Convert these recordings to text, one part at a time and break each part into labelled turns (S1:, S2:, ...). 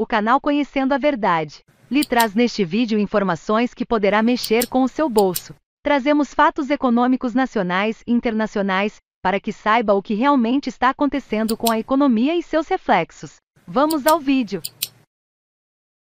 S1: O canal Conhecendo a Verdade lhe traz neste vídeo informações que poderá mexer com o seu bolso. Trazemos fatos econômicos nacionais e internacionais para que saiba o que realmente está acontecendo com a economia e seus reflexos. Vamos ao vídeo.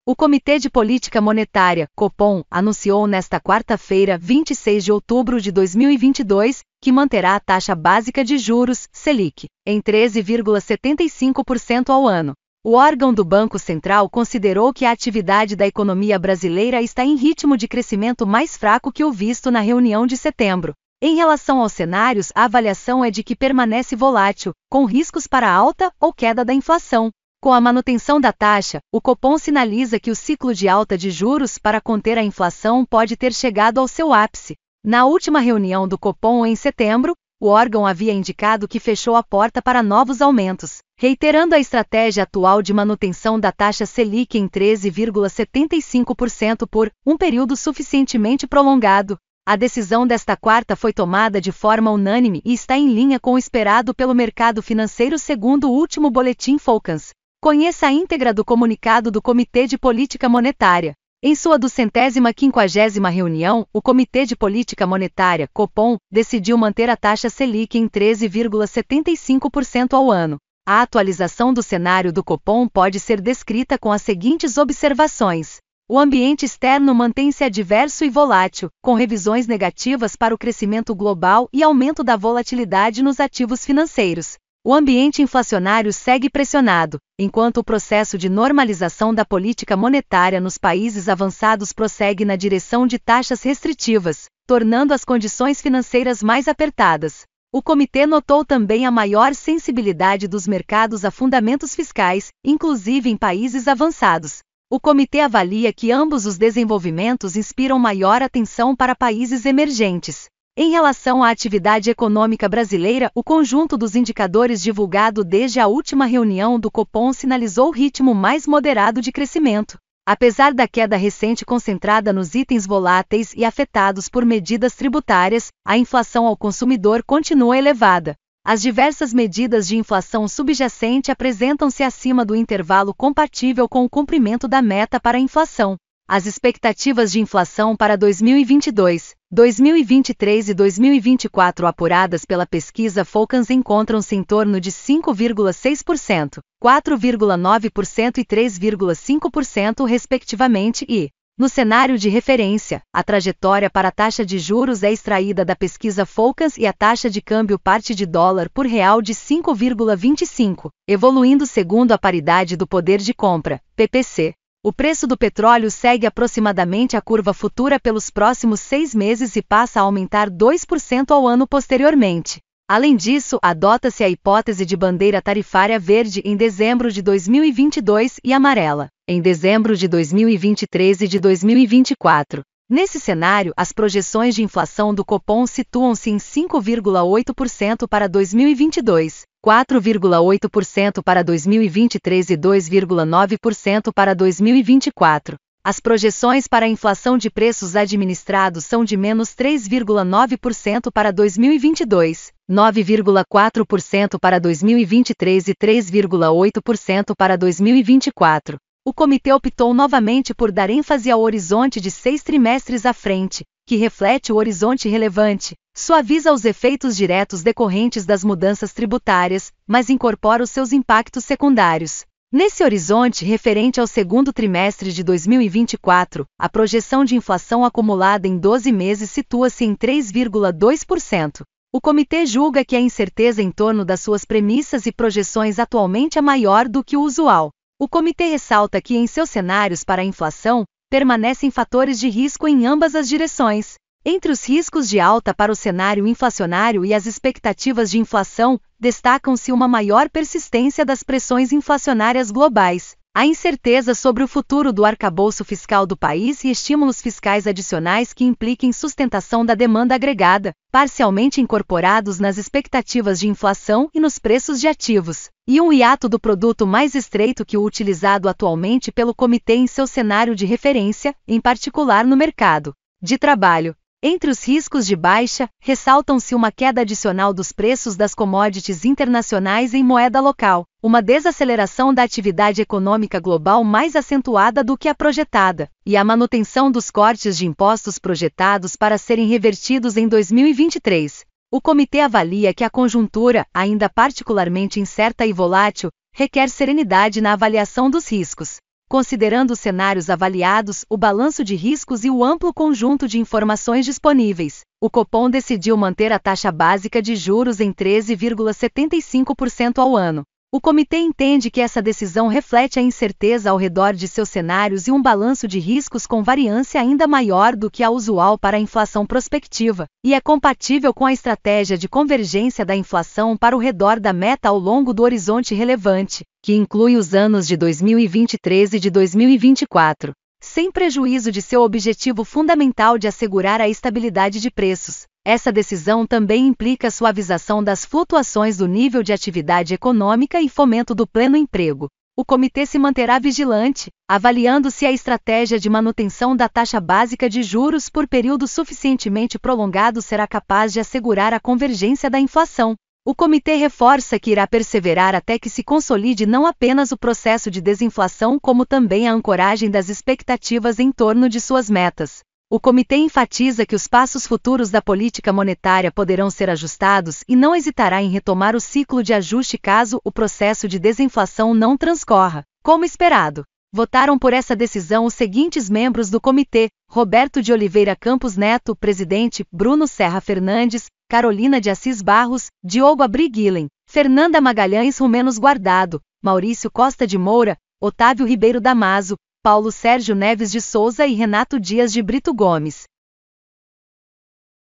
S1: O Comitê de Política Monetária, COPOM, anunciou nesta quarta-feira, 26 de outubro de 2022, que manterá a taxa básica de juros, Selic, em 13,75% ao ano, o órgão do Banco Central considerou que a atividade da economia brasileira está em ritmo de crescimento mais fraco que o visto na reunião de setembro. Em relação aos cenários, a avaliação é de que permanece volátil, com riscos para alta ou queda da inflação. Com a manutenção da taxa, o Copom sinaliza que o ciclo de alta de juros para conter a inflação pode ter chegado ao seu ápice. Na última reunião do Copom em setembro, o órgão havia indicado que fechou a porta para novos aumentos, reiterando a estratégia atual de manutenção da taxa Selic em 13,75% por um período suficientemente prolongado. A decisão desta quarta foi tomada de forma unânime e está em linha com o esperado pelo mercado financeiro segundo o último boletim Falcons. Conheça a íntegra do comunicado do Comitê de Política Monetária. Em sua duzentésima quinquagésima reunião, o Comitê de Política Monetária, COPOM, decidiu manter a taxa Selic em 13,75% ao ano. A atualização do cenário do Copom pode ser descrita com as seguintes observações. O ambiente externo mantém-se adverso e volátil, com revisões negativas para o crescimento global e aumento da volatilidade nos ativos financeiros. O ambiente inflacionário segue pressionado, enquanto o processo de normalização da política monetária nos países avançados prossegue na direção de taxas restritivas, tornando as condições financeiras mais apertadas. O comitê notou também a maior sensibilidade dos mercados a fundamentos fiscais, inclusive em países avançados. O comitê avalia que ambos os desenvolvimentos inspiram maior atenção para países emergentes, em relação à atividade econômica brasileira, o conjunto dos indicadores divulgado desde a última reunião do Copom sinalizou ritmo mais moderado de crescimento. Apesar da queda recente concentrada nos itens voláteis e afetados por medidas tributárias, a inflação ao consumidor continua elevada. As diversas medidas de inflação subjacente apresentam-se acima do intervalo compatível com o cumprimento da meta para a inflação. As expectativas de inflação para 2022 2023 e 2024 apuradas pela pesquisa Focans encontram-se em torno de 5,6%, 4,9% e 3,5% respectivamente e, no cenário de referência, a trajetória para a taxa de juros é extraída da pesquisa Focus e a taxa de câmbio parte de dólar por real de 5,25, evoluindo segundo a paridade do poder de compra, PPC, o preço do petróleo segue aproximadamente a curva futura pelos próximos seis meses e passa a aumentar 2% ao ano posteriormente. Além disso, adota-se a hipótese de bandeira tarifária verde em dezembro de 2022 e amarela em dezembro de 2023 e de 2024. Nesse cenário, as projeções de inflação do Copom situam-se em 5,8% para 2022 4,8% para 2023 e 2,9% para 2024. As projeções para a inflação de preços administrados são de menos 3,9% para 2022, 9,4% para 2023 e 3,8% para 2024. O comitê optou novamente por dar ênfase ao horizonte de seis trimestres à frente, que reflete o horizonte relevante, Suaviza os efeitos diretos decorrentes das mudanças tributárias, mas incorpora os seus impactos secundários. Nesse horizonte referente ao segundo trimestre de 2024, a projeção de inflação acumulada em 12 meses situa-se em 3,2%. O comitê julga que a incerteza em torno das suas premissas e projeções atualmente é maior do que o usual. O comitê ressalta que em seus cenários para a inflação, permanecem fatores de risco em ambas as direções. Entre os riscos de alta para o cenário inflacionário e as expectativas de inflação, destacam-se uma maior persistência das pressões inflacionárias globais, a incerteza sobre o futuro do arcabouço fiscal do país e estímulos fiscais adicionais que impliquem sustentação da demanda agregada, parcialmente incorporados nas expectativas de inflação e nos preços de ativos, e um hiato do produto mais estreito que o utilizado atualmente pelo comitê em seu cenário de referência, em particular no mercado de trabalho, entre os riscos de baixa, ressaltam-se uma queda adicional dos preços das commodities internacionais em moeda local, uma desaceleração da atividade econômica global mais acentuada do que a projetada, e a manutenção dos cortes de impostos projetados para serem revertidos em 2023. O comitê avalia que a conjuntura, ainda particularmente incerta e volátil, requer serenidade na avaliação dos riscos considerando os cenários avaliados, o balanço de riscos e o amplo conjunto de informações disponíveis. O Copom decidiu manter a taxa básica de juros em 13,75% ao ano, o comitê entende que essa decisão reflete a incerteza ao redor de seus cenários e um balanço de riscos com variância ainda maior do que a usual para a inflação prospectiva, e é compatível com a estratégia de convergência da inflação para o redor da meta ao longo do horizonte relevante, que inclui os anos de 2023 e de 2024, sem prejuízo de seu objetivo fundamental de assegurar a estabilidade de preços. Essa decisão também implica suavização das flutuações do nível de atividade econômica e fomento do pleno emprego. O comitê se manterá vigilante, avaliando se a estratégia de manutenção da taxa básica de juros por período suficientemente prolongado será capaz de assegurar a convergência da inflação. O comitê reforça que irá perseverar até que se consolide não apenas o processo de desinflação, como também a ancoragem das expectativas em torno de suas metas. O comitê enfatiza que os passos futuros da política monetária poderão ser ajustados e não hesitará em retomar o ciclo de ajuste caso o processo de desinflação não transcorra, como esperado. Votaram por essa decisão os seguintes membros do comitê: Roberto de Oliveira Campos Neto, presidente, Bruno Serra Fernandes, Carolina de Assis Barros, Diogo Abriguilen, Fernanda Magalhães Rumenos Guardado, Maurício Costa de Moura, Otávio Ribeiro Damaso, Paulo Sérgio Neves de Souza e Renato Dias de Brito Gomes.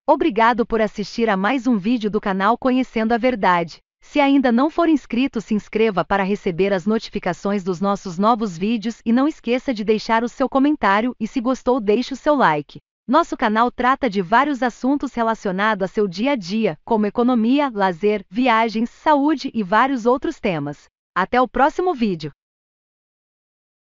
S1: Obrigado por assistir a mais um vídeo do canal Conhecendo a Verdade. Se ainda não for inscrito, se inscreva para receber as notificações dos nossos novos vídeos e não esqueça de deixar o seu comentário e se gostou, deixe o seu like. Nosso canal trata de vários assuntos relacionados a seu dia a dia, como economia, lazer, viagens, saúde e vários outros temas. Até o próximo vídeo!